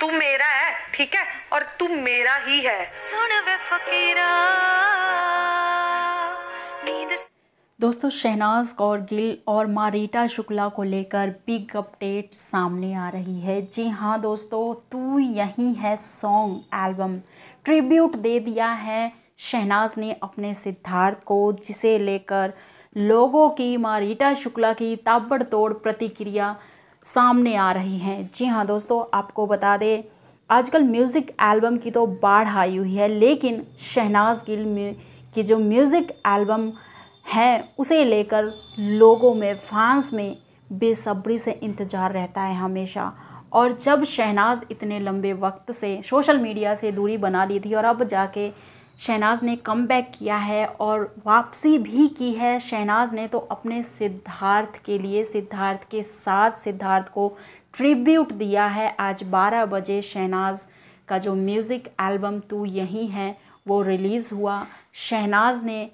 तू मेरा है ठीक है और तू मेरा ही है सुन वे फकीरा दोस्तों शहनाज कौर गिल और मारीटा शुक्ला को लेकर बिग अपडेट सामने आ रही है जी हाँ दोस्तों तू यही है सॉन्ग एल्बम ट्रिब्यूट दे दिया है शहनाज ने अपने सिद्धार्थ को जिसे लेकर लोगों की मारीटा शुक्ला की ताबड़तोड़ प्रतिक्रिया सामने आ रही हैं जी हाँ दोस्तों आपको बता दें आजकल म्यूज़िक एल्बम की तो बाढ़ आई हुई है लेकिन शहनाज गिल की जो म्यूज़िक एल्बम है उसे लेकर लोगों में फैंस में बेसब्री से इंतज़ार रहता है हमेशा और जब शहनाज इतने लंबे वक्त से सोशल मीडिया से दूरी बना ली थी और अब जाके शहनाज ने कम किया है और वापसी भी की है शहनाज ने तो अपने सिद्धार्थ के लिए सिद्धार्थ के साथ सिद्धार्थ को ट्रिब्यूट दिया है आज 12 बजे शहनाज का जो म्यूज़िक एल्बम तू यही है वो रिलीज़ हुआ शहनाज ने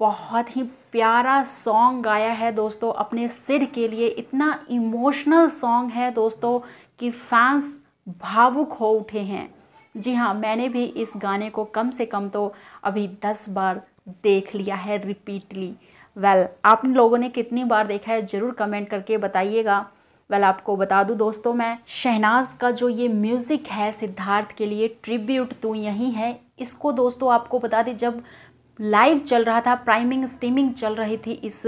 बहुत ही प्यारा सॉन्ग गाया है दोस्तों अपने सिर के लिए इतना इमोशनल सॉन्ग है दोस्तों कि फैंस भावुक हो उठे हैं जी हाँ मैंने भी इस गाने को कम से कम तो अभी दस बार देख लिया है रिपीटली वेल well, आप लोगों ने कितनी बार देखा है ज़रूर कमेंट करके बताइएगा वेल well, आपको बता दूँ दोस्तों मैं शहनाज का जो ये म्यूज़िक है सिद्धार्थ के लिए ट्रिब्यूट तो यही है इसको दोस्तों आपको बता दें जब लाइव चल रहा था प्राइमिंग स्टीमिंग चल रही थी इस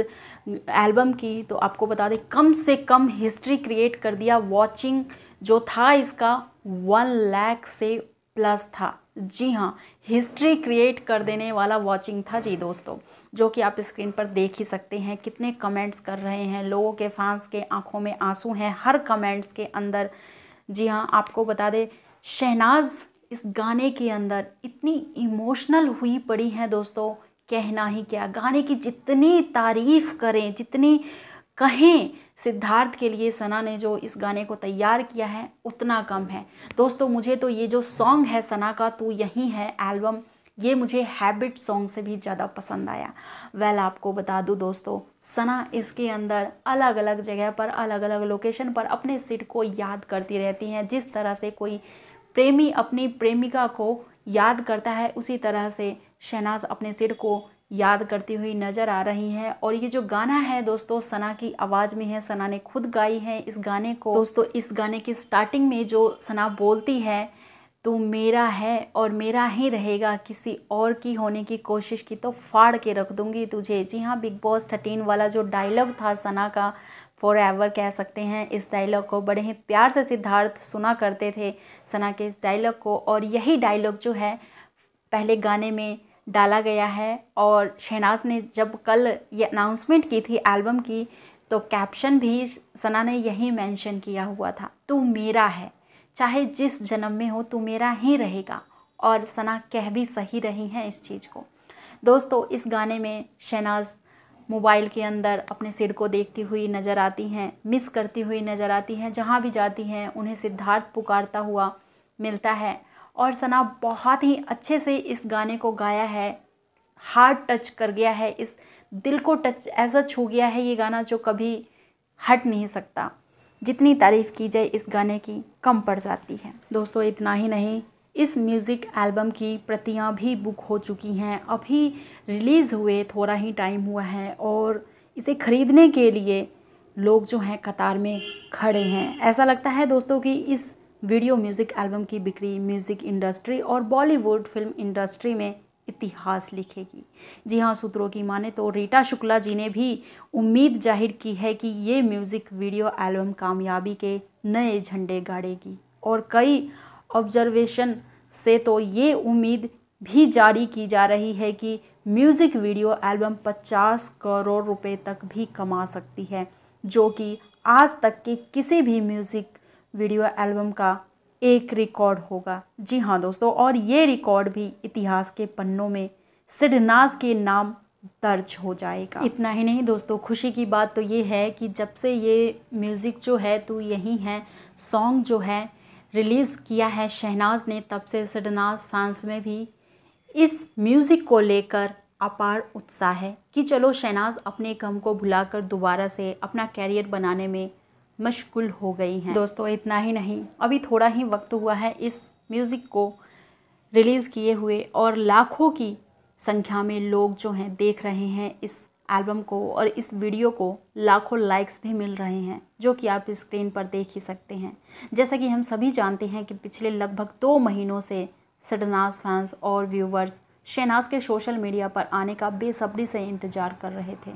एल्बम की तो आपको बता दें कम से कम हिस्ट्री क्रिएट कर दिया वॉचिंग जो था इसका वन लैख से प्लस था जी हाँ हिस्ट्री क्रिएट कर देने वाला वॉचिंग था जी दोस्तों जो कि आप स्क्रीन पर देख ही सकते हैं कितने कमेंट्स कर रहे हैं लोगों के फैंस के आंखों में आंसू हैं हर कमेंट्स के अंदर जी हाँ आपको बता दें शहनाज इस गाने के अंदर इतनी इमोशनल हुई पड़ी हैं दोस्तों कहना ही क्या गाने की जितनी तारीफ़ करें जितनी कहें सिद्धार्थ के लिए सना ने जो इस गाने को तैयार किया है उतना कम है दोस्तों मुझे तो ये जो सॉन्ग है सना का तो यही है एल्बम ये मुझे हैबिट सॉन्ग से भी ज़्यादा पसंद आया वेल आपको बता दूँ दोस्तों सना इसके अंदर अलग अलग जगह पर अलग अलग लोकेशन पर अपने सिर को याद करती रहती हैं जिस तरह से कोई प्रेमी अपनी प्रेमिका को याद करता है उसी तरह से शहनाज अपने सिर को याद करती हुई नज़र आ रही हैं और ये जो गाना है दोस्तों सना की आवाज़ में है सना ने खुद गाई है इस गाने को दोस्तों इस गाने की स्टार्टिंग में जो सना बोलती है तू मेरा है और मेरा ही रहेगा किसी और की होने की कोशिश की तो फाड़ के रख दूंगी तुझे जी हाँ बिग बॉस थर्टीन वाला जो डायलॉग था सना का फॉर एवर कह सकते हैं इस डायलॉग को बड़े ही प्यार से सिद्धार्थ सुना करते थे सना के इस डायलॉग को और यही डायलॉग जो है पहले गाने में डाला गया है और शहनाज ने जब कल ये अनाउंसमेंट की थी एल्बम की तो कैप्शन भी सना ने यही मेंशन किया हुआ था तू मेरा है चाहे जिस जन्म में हो तू मेरा ही रहेगा और सना कह भी सही रही हैं इस चीज़ को दोस्तों इस गाने में शहनाज मोबाइल के अंदर अपने सिर को देखती हुई नज़र आती हैं मिस करती हुई नज़र आती हैं जहाँ भी जाती हैं उन्हें सिद्धार्थ पुकारता हुआ मिलता है और सना बहुत ही अच्छे से इस गाने को गाया है हार्ट टच कर गया है इस दिल को टच ऐसा छू गया है ये गाना जो कभी हट नहीं सकता जितनी तारीफ़ की जाए इस गाने की कम पड़ जाती है दोस्तों इतना ही नहीं इस म्यूज़िक एल्बम की प्रतियां भी बुक हो चुकी हैं अभी रिलीज़ हुए थोड़ा ही टाइम हुआ है और इसे ख़रीदने के लिए लोग जो हैं कतार में खड़े हैं ऐसा लगता है दोस्तों कि इस वीडियो म्यूज़िक एल्बम की बिक्री म्यूज़िक इंडस्ट्री और बॉलीवुड फिल्म इंडस्ट्री में इतिहास लिखेगी जी हाँ सूत्रों की माने तो रीटा शुक्ला जी ने भी उम्मीद जाहिर की है कि ये म्यूज़िक वीडियो एल्बम कामयाबी के नए झंडे गाड़ेगी और कई ऑब्जर्वेशन से तो ये उम्मीद भी जारी की जा रही है कि म्यूज़िक वीडियो एल्बम 50 करोड़ रुपए तक भी कमा सकती है जो कि आज तक के किसी भी म्यूज़िक वीडियो एल्बम का एक रिकॉर्ड होगा जी हाँ दोस्तों और ये रिकॉर्ड भी इतिहास के पन्नों में सिडनाज के नाम दर्ज हो जाएगा इतना ही नहीं दोस्तों खुशी की बात तो ये है कि जब से ये म्यूज़िक जो है तो यही है सॉन्ग जो है रिलीज़ किया है शहनाज ने तब से सिडनाज फैंस में भी इस म्यूज़िक को लेकर अपार उत्साह है कि चलो शहनाज अपने गम को भुलाकर दोबारा से अपना कैरियर बनाने में मशगुल हो गई हैं दोस्तों इतना ही नहीं अभी थोड़ा ही वक्त हुआ है इस म्यूज़िक को रिलीज़ किए हुए और लाखों की संख्या में लोग जो हैं देख रहे हैं इस एल्बम को और इस वीडियो को लाखों लाइक्स भी मिल रहे हैं जो कि आप स्क्रीन पर देख ही सकते हैं जैसा कि हम सभी जानते हैं कि पिछले लगभग दो महीनों से सडनाज फैंस और व्यूवर्स शहनाज के सोशल मीडिया पर आने का बेसब्री से इंतज़ार कर रहे थे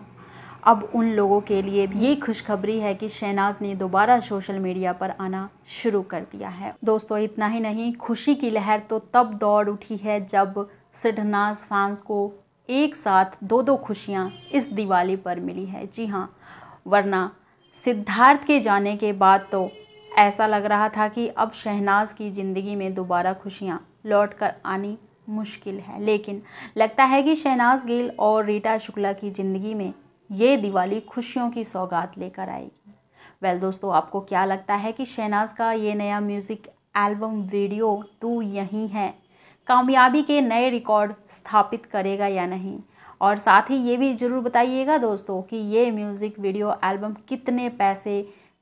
अब उन लोगों के लिए ये खुशखबरी है कि शहनाज ने दोबारा सोशल मीडिया पर आना शुरू कर दिया है दोस्तों इतना ही नहीं खुशी की लहर तो तब दौड़ उठी है जब सिडनाज फैंस को एक साथ दो दो खुशियाँ इस दिवाली पर मिली है जी हाँ वरना सिद्धार्थ के जाने के बाद तो ऐसा लग रहा था कि अब शहनाज की ज़िंदगी में दोबारा खुशियाँ लौट कर आनी मुश्किल है लेकिन लगता है कि शहनाज गिल और रीटा शुक्ला की ज़िंदगी में ये दिवाली खुशियों की सौगात लेकर आएगी वेल well, दोस्तों आपको क्या लगता है कि शहनाज का ये नया म्यूज़िक एल्बम वीडियो तू यहीं है कामयाबी के नए रिकॉर्ड स्थापित करेगा या नहीं और साथ ही ये भी ज़रूर बताइएगा दोस्तों कि ये म्यूज़िक वीडियो एल्बम कितने पैसे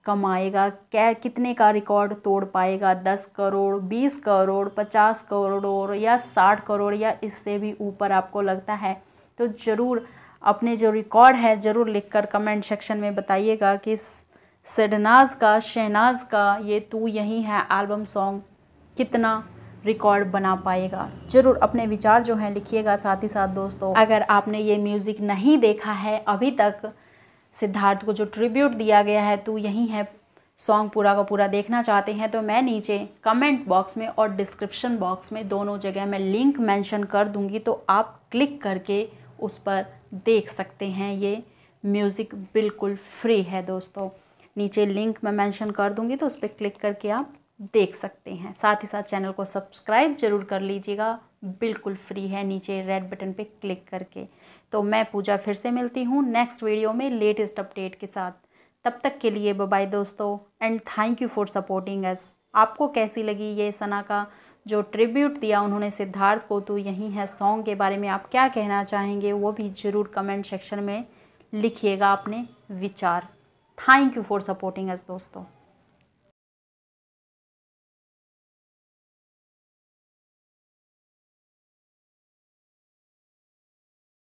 कमाएगा क्या कितने का रिकॉर्ड तोड़ पाएगा दस करोड़ बीस करोड़ पचास करोड़ या साठ करोड़ या इससे भी ऊपर आपको लगता है तो ज़रूर अपने जो रिकॉर्ड है ज़रूर लिखकर कमेंट सेक्शन में बताइएगा कि सडनाज का शहनाज का ये तू यही है एल्बम सॉन्ग कितना रिकॉर्ड बना पाएगा ज़रूर अपने विचार जो हैं लिखिएगा साथ ही साथ दोस्तों अगर आपने ये म्यूज़िक नहीं देखा है अभी तक सिद्धार्थ को जो ट्रिब्यूट दिया गया है तू यही है सॉन्ग पूरा का पूरा देखना चाहते हैं तो मैं नीचे कमेंट बॉक्स में और डिस्क्रिप्शन बॉक्स में दोनों जगह मैं लिंक मेंशन कर दूंगी तो आप क्लिक करके उस पर देख सकते हैं ये म्यूज़िक बिल्कुल फ्री है दोस्तों नीचे लिंक मैं मेंशन कर दूंगी तो उस पर क्लिक करके आप देख सकते हैं साथ ही साथ चैनल को सब्सक्राइब जरूर कर लीजिएगा बिल्कुल फ्री है नीचे रेड बटन पे क्लिक करके तो मैं पूजा फिर से मिलती हूँ नेक्स्ट वीडियो में लेटेस्ट अपडेट के साथ तब तक के लिए बाय दोस्तों and thank you for supporting us आपको कैसी लगी ये सना का जो ट्रिब्यूट दिया उन्होंने सिद्धार्थ को तो यही है सॉन्ग के बारे में आप क्या कहना चाहेंगे वो भी ज़रूर कमेंट सेक्शन में लिखिएगा अपने विचार thank you for supporting us दोस्तों